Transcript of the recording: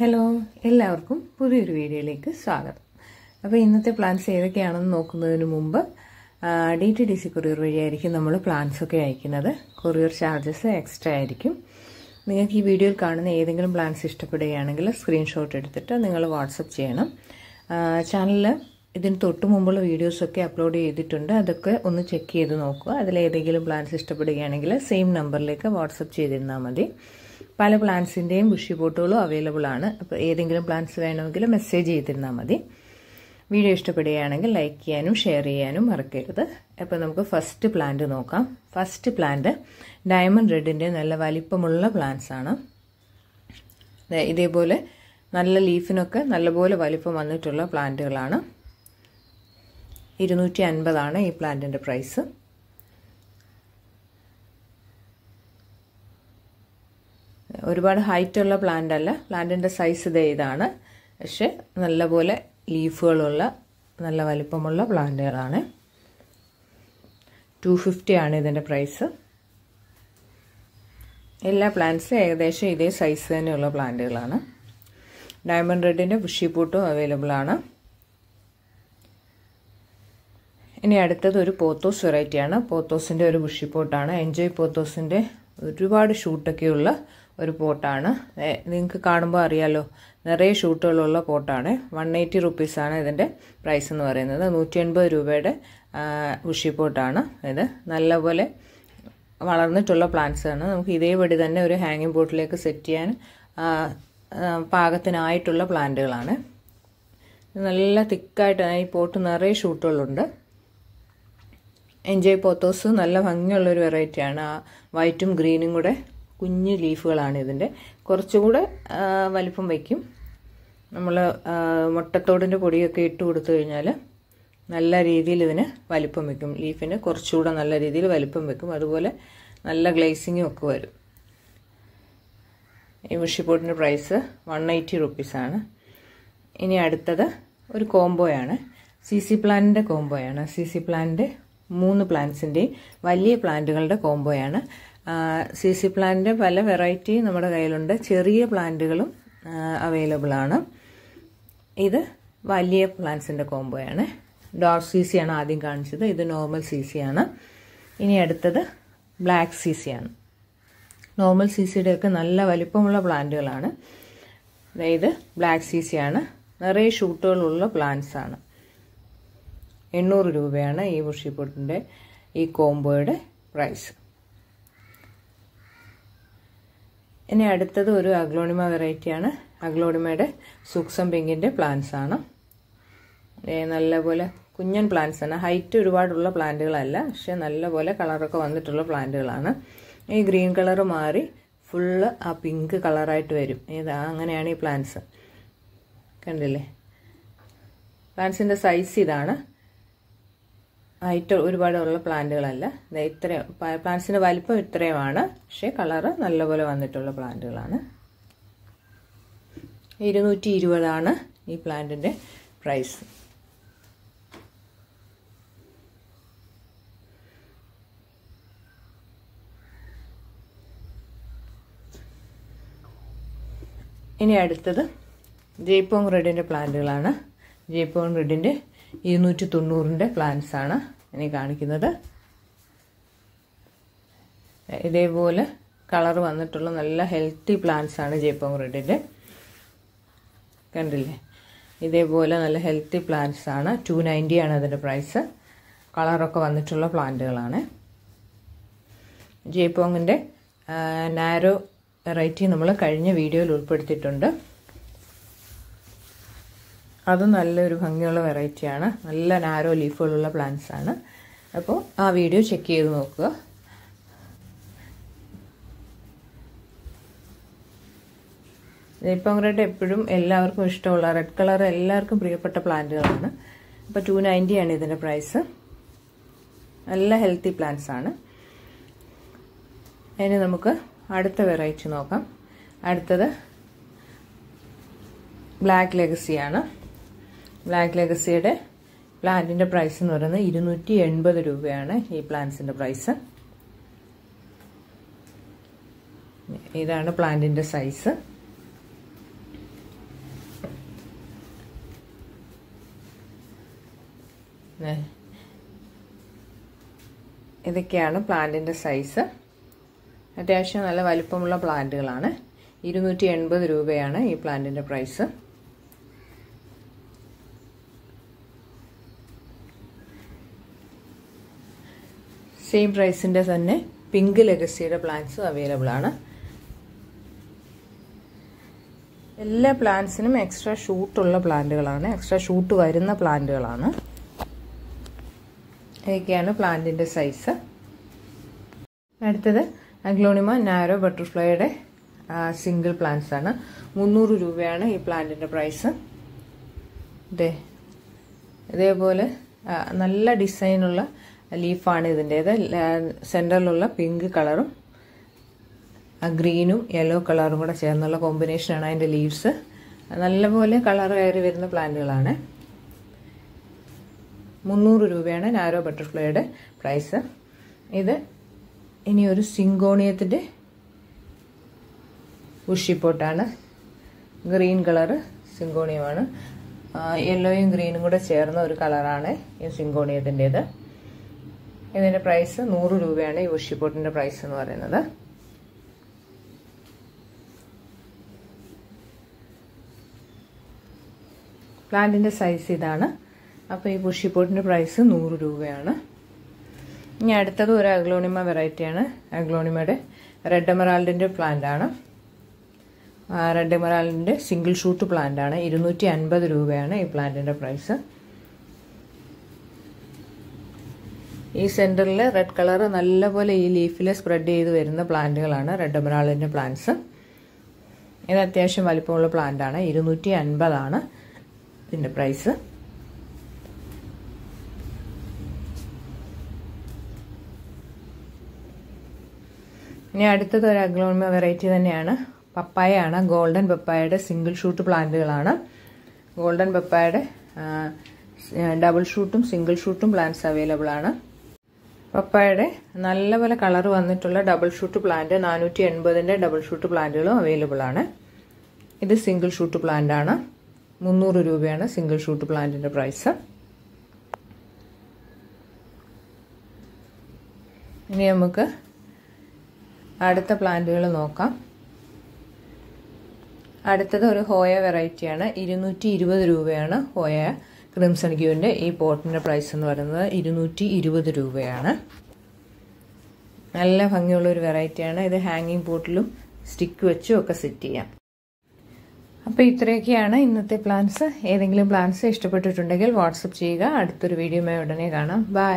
hello എല്ലാവർക്കും പുതിയൊരു വീഡിയോയിലേക്ക് സ്വാഗതം അപ്പോൾ ഇന്നത്തെ പ്ലാൻസ് ഏതൊക്കെയാണെന്ന് നോക്കുന്നതിന് മുമ്പ് ഡി ടി ഡി സി കൊറിയർ വഴിയായിരിക്കും നമ്മൾ പ്ലാൻസ് ഒക്കെ അയക്കുന്നത് കൊറിയർ ചാർജസ് എക്സ്ട്രാ ആയിരിക്കും നിങ്ങൾക്ക് ഈ വീഡിയോയിൽ കാണുന്ന ഏതെങ്കിലും പ്ലാൻസ് ഇഷ്ടപ്പെടുകയാണെങ്കിൽ സ്ക്രീൻഷോട്ട് എടുത്തിട്ട് നിങ്ങൾ വാട്സപ്പ് ചെയ്യണം ചാനലിൽ ഇതിന് തൊട്ട് മുമ്പുള്ള വീഡിയോസൊക്കെ അപ്ലോഡ് ചെയ്തിട്ടുണ്ട് അതൊക്കെ ഒന്ന് ചെക്ക് ചെയ്ത് നോക്കുക അതിലേതെങ്കിലും പ്ലാൻസ് ഇഷ്ടപ്പെടുകയാണെങ്കിൽ സെയിം നമ്പറിലേക്ക് വാട്സപ്പ് ചെയ്തിരുന്നാൽ മതി പല പ്ലാന്റ്സിൻ്റെയും ബുഷി ബോട്ടുകളും അവൈലബിൾ ആണ് അപ്പോൾ ഏതെങ്കിലും പ്ലാന്റ്സ് വേണമെങ്കിൽ മെസ്സേജ് ചെയ്തിരുന്നാൽ മതി വീഡിയോ ഇഷ്ടപ്പെടുകയാണെങ്കിൽ ലൈക്ക് ചെയ്യാനും ഷെയർ ചെയ്യാനും മറക്കരുത് അപ്പോൾ നമുക്ക് ഫസ്റ്റ് പ്ലാന്റ് നോക്കാം ഫസ്റ്റ് പ്ലാന്റ് ഡയമണ്ട് റെഡിൻ്റെ നല്ല വലിപ്പമുള്ള പ്ലാന്റ്സ് ആണ് ഇതേപോലെ നല്ല ലീഫിനൊക്കെ നല്ലപോലെ വലിപ്പം വന്നിട്ടുള്ള പ്ലാന്റുകളാണ് ഇരുന്നൂറ്റി അൻപതാണ് ഈ പ്ലാന്റിൻ്റെ പ്രൈസ് ഒരുപാട് ഹൈറ്റുള്ള പ്ലാന്റ് അല്ല പ്ലാന്റിന്റെ സൈസ് ഇതേ ഇതാണ് പക്ഷെ നല്ലപോലെ ലീഫുകളുള്ള നല്ല വലിപ്പമുള്ള പ്ലാന്റുകളാണ് ടു ഫിഫ്റ്റി ആണ് ഇതിൻ്റെ പ്രൈസ് എല്ലാ പ്ലാന്റ്സും ഏകദേശം ഇതേ സൈസ് തന്നെയുള്ള പ്ലാന്റുകളാണ് ഡയമണ്ട് റെഡിൻ്റെ ബുഷിപ്പൂട്ടും അവൈലബിൾ ആണ് ഇനി അടുത്തത് ഒരു പോത്തോസ് വെറൈറ്റിയാണ് പോത്തോസിൻ്റെ ഒരു ബുഷിപ്പോട്ടാണ് എൻജോയ് പോത്തോസിൻ്റെ ഒരുപാട് ഷൂട്ടൊക്കെയുള്ള ഒരു പോട്ടാണ് നിങ്ങൾക്ക് കാണുമ്പോൾ അറിയാലോ നിറയെ ഷൂട്ടുകളുള്ള പോട്ടാണ് വൺ എയ്റ്റി റുപ്പീസാണ് ഇതിൻ്റെ പ്രൈസ് എന്ന് പറയുന്നത് നൂറ്റി എൺപത് രൂപയുടെ ഉഷി പോട്ടാണ് ഇത് നല്ലപോലെ വളർന്നിട്ടുള്ള പ്ലാന്റ്സ് ആണ് നമുക്ക് ഇതേപടി തന്നെ ഒരു ഹാങ്ങിങ് പോട്ടിലേക്ക് സെറ്റ് ചെയ്യാൻ പാകത്തിനായിട്ടുള്ള പ്ലാന്റുകളാണ് നല്ല തിക്കായിട്ട് ഈ പോട്ട് നിറയെ ഷൂട്ടുകളുണ്ട് എൻജോയ് പോത്തോസ് നല്ല ഭംഗിയുള്ളൊരു വെറൈറ്റിയാണ് ആ വൈറ്റും ഗ്രീനും കൂടെ കുഞ്ഞു ലീഫുകളാണ് ഇതിൻ്റെ കുറച്ചുകൂടെ വലിപ്പം വയ്ക്കും നമ്മൾ മുട്ടത്തോടിൻ്റെ പൊടിയൊക്കെ ഇട്ട് കൊടുത്തു കഴിഞ്ഞാൽ നല്ല രീതിയിൽ ഇതിന് വലിപ്പം വെക്കും ലീഫിന് കുറച്ചുകൂടെ നല്ല രീതിയിൽ വലിപ്പം വെക്കും അതുപോലെ നല്ല ഗ്ലേസിങ്ങും ഒക്കെ വരും ഈ വിഷിപ്പോട്ടിൻ്റെ പ്രൈസ് വൺ എയ്റ്റി റുപ്പീസാണ് ഇനി അടുത്തത് ഒരു കോംബോയാണ് സി സി പ്ലാന്റിൻ്റെ കോംബോയാണ് സി സി പ്ലാന്റിൻ്റെ മൂന്ന് പ്ലാന്റ്സിൻ്റെയും വലിയ പ്ലാന്റുകളുടെ കോംബോയാണ് സി സി പ്ലാന്റിൻ്റെ പല വെറൈറ്റിയും നമ്മുടെ കയ്യിലുണ്ട് ചെറിയ പ്ലാന്റുകളും അവൈലബിൾ ആണ് ഇത് വലിയ പ്ലാന്റ്സിൻ്റെ കോംബോയാണ് ഡോർ സി സി ആണ് ആദ്യം കാണിച്ചത് ഇത് നോർമൽ സി സി ആണ് ഇനി അടുത്തത് ബ്ലാക്ക് സി സി ആണ് നോർമൽ സി സിയുടെയൊക്കെ നല്ല വലിപ്പമുള്ള പ്ലാന്റുകളാണ് ഇത് ബ്ലാക്ക് സി സി ആണ് നിറയെ ഷൂട്ടുകളുള്ള പ്ലാന്റ്സ് ആണ് എണ്ണൂറ് രൂപയാണ് ഈ ബുഷിപ്പൊട്ടിൻ്റെ ഈ കോംബോയുടെ പ്രൈസ് ഇനി അടുത്തത് ഒരു അഗ്ലോണിമ വെറൈറ്റിയാണ് അഗ്ലോണിമയുടെ സൂക്സം പിങ്കിൻ്റെ പ്ലാന്റ്സ് ആണ് നല്ലപോലെ കുഞ്ഞൻ പ്ലാന്റ്സ് ആണ് ഹൈറ്റ് ഒരുപാടുള്ള പ്ലാന്റുകളല്ല പക്ഷെ നല്ലപോലെ കളറൊക്കെ വന്നിട്ടുള്ള പ്ലാന്റുകളാണ് ഈ ഗ്രീൻ കളർ മാറി ഫുള്ള് ആ പിങ്ക് കളറായിട്ട് വരും ഇത് അങ്ങനെയാണ് ഈ പ്ലാന്റ്സ് കണ്ടില്ലേ പ്ലാന്റ്സിൻ്റെ സൈസ് ഇതാണ് ഹൈറ്റ് ഒരുപാടുള്ള പ്ലാന്റുകളല്ല ഇത്രയും പ്ലാന്റ്സിന്റെ വലിപ്പം ഇത്രയുമാണ് പക്ഷെ കളറ് നല്ലപോലെ വന്നിട്ടുള്ള പ്ലാന്റുകളാണ് ഇരുന്നൂറ്റി ഇരുപതാണ് ഈ പ്ലാന്റിന്റെ പ്രൈസ് ഇനി അടുത്തത് ജയ്പോങ് റെഡിന്റെ പ്ലാന്റുകളാണ് ജയ്പോങ് റെഡിന്റെ ഇരുന്നൂറ്റി പ്ലാന്റ്സ് ആണ് ഇനി കാണിക്കുന്നത് ഇതേപോലെ കളർ വന്നിട്ടുള്ള നല്ല ഹെൽത്തി പ്ലാന്റ്സ് ആണ് ജേപ്പം റെഡിൻ്റെ കണ്ടില്ലേ ഇതേപോലെ നല്ല ഹെൽത്തി പ്ലാന്റ്സ് ആണ് ടു നയൻറ്റി ആണ് അതിൻ്റെ പ്രൈസ് കളറൊക്കെ വന്നിട്ടുള്ള പ്ലാന്റുകളാണ് ജയ്പോങ്ങിൻ്റെ നാരോ വെറൈറ്റി നമ്മൾ കഴിഞ്ഞ വീഡിയോയിൽ ഉൾപ്പെടുത്തിയിട്ടുണ്ട് അത് നല്ലൊരു ഭംഗിയുള്ള വെറൈറ്റിയാണ് നല്ല നാരോ ലീഫുകളുള്ള പ്ലാന്റ്സ് ആണ് അപ്പോൾ ആ വീഡിയോ ചെക്ക് ചെയ്ത് നോക്കുക ഇപ്പം കൂടെ എപ്പോഴും എല്ലാവർക്കും ഇഷ്ടമുള്ള റെഡ് കളർ എല്ലാവർക്കും പ്രിയപ്പെട്ട പ്ലാന്റുകളാണ് അപ്പോൾ ടു നയൻറ്റിയാണ് ഇതിൻ്റെ പ്രൈസ് നല്ല ഹെൽത്തി പ്ലാന്റ്സ് ആണ് ഇനി നമുക്ക് അടുത്ത വെറൈറ്റി നോക്കാം അടുത്തത് ബ്ലാക്ക് ലെഗസിയാണ് ബ്ലാക്ക് ലെഗസിയുടെ പ്ലാന്റിൻ്റെ പ്രൈസ് എന്ന് പറയുന്നത് ഇരുന്നൂറ്റി എൺപത് രൂപയാണ് ഈ പ്ലാന്റ്സിൻ്റെ പ്രൈസ് ഇതാണ് പ്ലാന്റിൻ്റെ സൈസ് ഇതൊക്കെയാണ് പ്ലാന്റിൻ്റെ സൈസ് അത്യാവശ്യം നല്ല വലുപ്പമുള്ള പ്ലാന്റുകളാണ് ഇരുന്നൂറ്റി എൺപത് രൂപയാണ് ഈ പ്ലാന്റിൻ്റെ പ്രൈസ് സെയിം പ്രൈസിൻ്റെ തന്നെ പിങ്ക് ലെഗസിയുടെ പ്ലാന്റ്സും അവൈലബിൾ ആണ് എല്ലാ പ്ലാന്റ്സിനും എക്സ്ട്രാ ഷൂട്ടുള്ള പ്ലാന്റുകളാണ് എക്സ്ട്രാ ഷൂട്ട് വരുന്ന പ്ലാന്റുകളാണ് ഇതൊക്കെയാണ് പ്ലാന്റിൻ്റെ സൈസ് അടുത്തത് അഗ്ലോണിമ നാരോ ബട്ടർഫ്ലൈയുടെ സിംഗിൾ പ്ലാന്റ്സ് ആണ് മുന്നൂറ് രൂപയാണ് ഈ പ്ലാന്റിൻ്റെ പ്രൈസ് ഇതേ ഇതേപോലെ നല്ല ഡിസൈനുള്ള ലീഫാണ് ഇതിൻ്റെത് സെൻറ്ററിലുള്ള പിങ്ക് കളറും ആ ഗ്രീനും യെല്ലോ കളറും കൂടെ ചേർന്നുള്ള കോമ്പിനേഷനാണ് അതിൻ്റെ ലീവ്സ് നല്ലപോലെ കളർ കയറി വരുന്ന പ്ലാന്റുകളാണ് മുന്നൂറ് രൂപയാണ് നാരോ ബട്ടർഫ്ലൈയുടെ പ്രൈസ് ഇത് ഇനി ഒരു സിങ്കോണിയത്തിൻ്റെ ഉഷിപ്പോട്ടാണ് ഗ്രീൻ കളറ് സിങ്കോണിയമാണ് യെല്ലോയും ഗ്രീനും കൂടെ ചേർന്ന ഒരു കളറാണ് ഈ സിങ്കോണിയത്തിൻ്റേത് ഇതിൻ്റെ പ്രൈസ് നൂറ് രൂപയാണ് ഈ ഉഷി പ്രൈസ് എന്ന് പറയുന്നത് പ്ലാന്റിൻ്റെ സൈസ് ഇതാണ് അപ്പോൾ ഈ പുഷിപ്പോട്ടിൻ്റെ പ്രൈസ് നൂറ് രൂപയാണ് ഇനി അടുത്തത് ഒരു അഗ്ലോണിമ വെറൈറ്റിയാണ് അഗ്ലോണിമയുടെ റെഡ് എമറാൾഡിൻ്റെ പ്ലാന്റാണ് റെഡ് എമറാൾഡിൻ്റെ സിംഗിൾ ഷൂട്ട് പ്ലാന്റാണ് ഇരുന്നൂറ്റി രൂപയാണ് ഈ പ്ലാന്റിൻ്റെ പ്രൈസ് ഈ സെൻറ്ററിൽ റെഡ് കളർ നല്ലപോലെ ഈ ലീഫിൽ സ്പ്രെഡ് ചെയ്ത് വരുന്ന പ്ലാന്റുകളാണ് റെഡ് എമറാളിൻ്റെ പ്ലാന്റ്സ് ഇത് അത്യാവശ്യം വലിപ്പമുള്ള പ്ലാന്റാണ് ഇരുന്നൂറ്റി അൻപതാണ് ഇതിൻ്റെ പ്രൈസ് ഇനി അടുത്തത് ഒരു അഗ്ലോമ വെറൈറ്റി തന്നെയാണ് പപ്പായയാണ് ഗോൾഡൻ പപ്പായയുടെ സിംഗിൾ ഷൂട്ട് പ്ലാന്റുകളാണ് ഗോൾഡൻ പപ്പായയുടെ ഡബിൾ ഷൂട്ടും സിംഗിൾ ഷൂട്ടും പ്ലാന്റ്സ് അവൈലബിൾ ആണ് നല്ല നല്ലപോലെ കളർ വന്നിട്ടുള്ള ഡബിൾ ഷൂട്ട് പ്ലാന്റ് നാനൂറ്റി എൺപതിൻ്റെ ഡബിൾ ഷൂട്ട് പ്ലാന്റുകളും അവൈലബിൾ ആണ് ഇത് സിംഗിൾ ഷൂട്ട് പ്ലാന്റ് ആണ് മുന്നൂറ് രൂപയാണ് സിംഗിൾ ഷൂട്ട് പ്ലാന്റിൻ്റെ പ്രൈസ് ഇനി നമുക്ക് അടുത്ത പ്ലാന്റുകൾ നോക്കാം അടുത്തത് ഒരു ഹോയ വെറൈറ്റിയാണ് ഇരുന്നൂറ്റി ഇരുപത് രൂപയാണ് ഹോയ ക്രിംസൺ ക്യൂവിൻ്റെ ഈ പോട്ടിൻ്റെ പ്രൈസ് എന്ന് പറയുന്നത് ഇരുന്നൂറ്റി ഇരുപത് രൂപയാണ് നല്ല ഭംഗിയുള്ള ഒരു വെറൈറ്റിയാണ് ഇത് ഹാങ്ങിങ് പോട്ടിലും സ്റ്റിക്ക് വെച്ചും ഒക്കെ സെറ്റ് ചെയ്യാം അപ്പോൾ ഇത്രയൊക്കെയാണ് ഇന്നത്തെ പ്ലാൻസ് ഏതെങ്കിലും പ്ലാൻസ് ഇഷ്ടപ്പെട്ടിട്ടുണ്ടെങ്കിൽ വാട്സപ്പ് ചെയ്യുക അടുത്തൊരു വീഡിയോ ഉടനെ കാണാം ബൈ